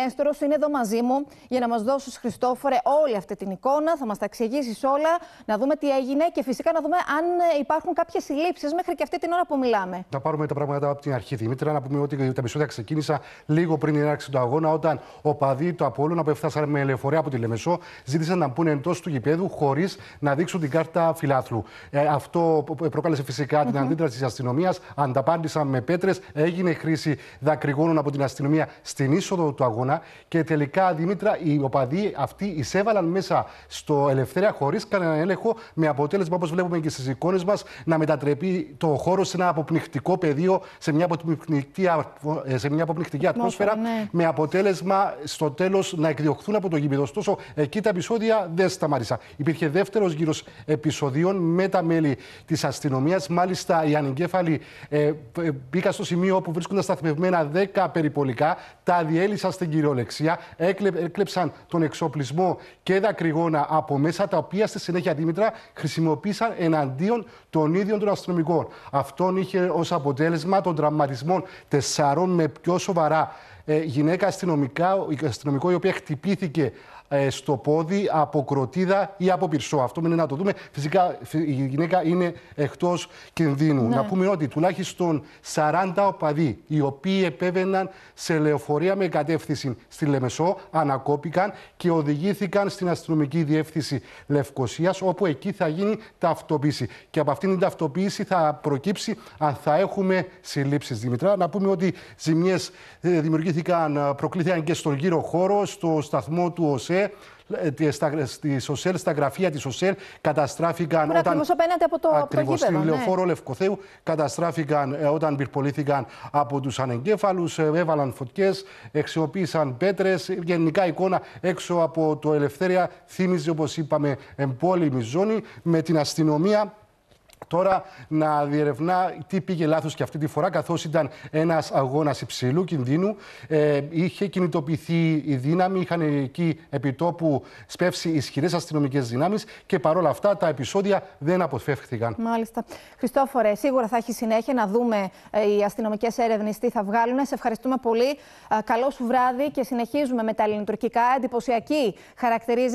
Νέστορος είναι εδώ μαζί μου για να μας δώσεις Χριστόφορε όλη αυτή την εικόνα, θα μας τα εξηγήσεις όλα, να δούμε τι έγινε και φυσικά να δούμε αν ε, υπάρχουν κάποιες συλλήψεις μέχρι και αυτή την ώρα που μιλάμε. Να πάρουμε τα πράγματα από την αρχή Δημήτρη, να πούμε ότι τα επεισόδια ξεκίνησα λίγο πριν την έναρξη του αγώνα όταν ο παδί του Απόλλωνα που έφτασαν με ελεφορία από τη Λεμεσό ζήτησαν να μπουν εντός του γηπέδου χωρίς να δείξουν την κάρτα φιλάθλου. Ε, αυτό προκάλεσε φυσικά την αντίδραση της αστυνομίας, ανταπάντησαν με πέτρες, έγινε χρήση δακρυγόνων από την αστυνομία στην είσοδο του αγώνα αγώνα. Και τελικά, Δήμητρα, οι οπαδοί αυτοί εισέβαλαν μέσα στο Ελευθέρια χωρίς κανένα έλεγχο, με αποτέλεσμα, όπως βλέπουμε και στις εικόνες μας, να μετατρέπει το χώρο σε ένα αποπνιχτικό πεδίο, σε μια αποπνιχτική, ε, σε μια ατμόσφαιρα, ναι. με αποτέλεσμα στο τέλος να εκδιωχθούν από το γήπεδο. Ωστόσο, εκεί τα επεισόδια δεν σταμάτησαν. Υπήρχε δεύτερος γύρος επεισοδίων με τα μέλη της αστυνομίας. Μάλιστα, οι ανεγκέφαλοι ε, ε, μπήκαν στο σημείο όπου βρίσκονταν σταθμευμένα 10 περιπολικά, τα διέλυσαν στην κυριολεξία, έκλεψαν τον εξοπλισμό και δακρυγόνα από μέσα, τα οποία στη συνέχεια Δήμητρα χρησιμοποίησαν εναντίον των ίδιων των αστυνομικών. Αυτόν είχε ως αποτέλεσμα των τραυματισμών τεσσάρων με πιο σοβαρά ε, γυναίκα αστυνομικά, αστυνομικό η οποία χτυπήθηκε ε, στο πόδι από κροτίδα ή από πυρσό. Αυτό μείνει να το δούμε. Φυσικά η γυναίκα είναι εκτός κινδύνου. Ναι. Να πούμε ότι τουλάχιστον 40 οπαδοί οι οποίοι επέβαιναν σε λεωφορεία με κατεύθυνση στη Λεμεσό ανακόπηκαν και οδηγήθηκαν στην αστυνομική διεύθυνση Λευκοσίας, όπου εκεί θα γίνει ταυτοποίηση. Και από αυτήν την ταυτοποίηση θα προκύψει αν θα έχουμε συλλήψεις. Δημητρά, να πούμε ότι ζημιές ε, δημιουργήθηκαν ε, προκλήθηκαν, και στον γύρο χώρο, στο σταθμό του ΟΣΕ, ε, στα, σοσέλ, στα γραφεία της ΟΣΕΛ καταστράφηκαν. όταν... απέναντι από το, ακριβώς, Ακριβώ το ναι. λεωφόρο Λευκοθέου καταστράφηκαν ε, όταν πυρπολήθηκαν από τους ανεγκέφαλους, έβαλαν φωτιές, εξοπλίσαν πέτρες. Γενικά εικόνα έξω από το Ελευθέρια θύμιζε, όπως είπαμε, εμπόλεμη ζώνη με την αστυνομία τώρα να διερευνά τι πήγε λάθος και αυτή τη φορά, καθώς ήταν ένας αγώνας υψηλού κινδύνου. Ε, είχε κινητοποιηθεί η δύναμη, είχαν εκεί επιτόπου σπεύσει ισχυρές αστυνομικές δυνάμεις και παρόλα αυτά τα επεισόδια δεν αποφεύχθηκαν. Μάλιστα. Χριστόφορε, σίγουρα θα έχει συνέχεια να δούμε ε, οι αστυνομικές έρευνες τι θα βγάλουν. Σε ευχαριστούμε πολύ. Ε, καλό σου βράδυ και συνεχίζουμε με τα ελληνοτουρκικά. Εντυπωσιακή χαρακτηρίζει.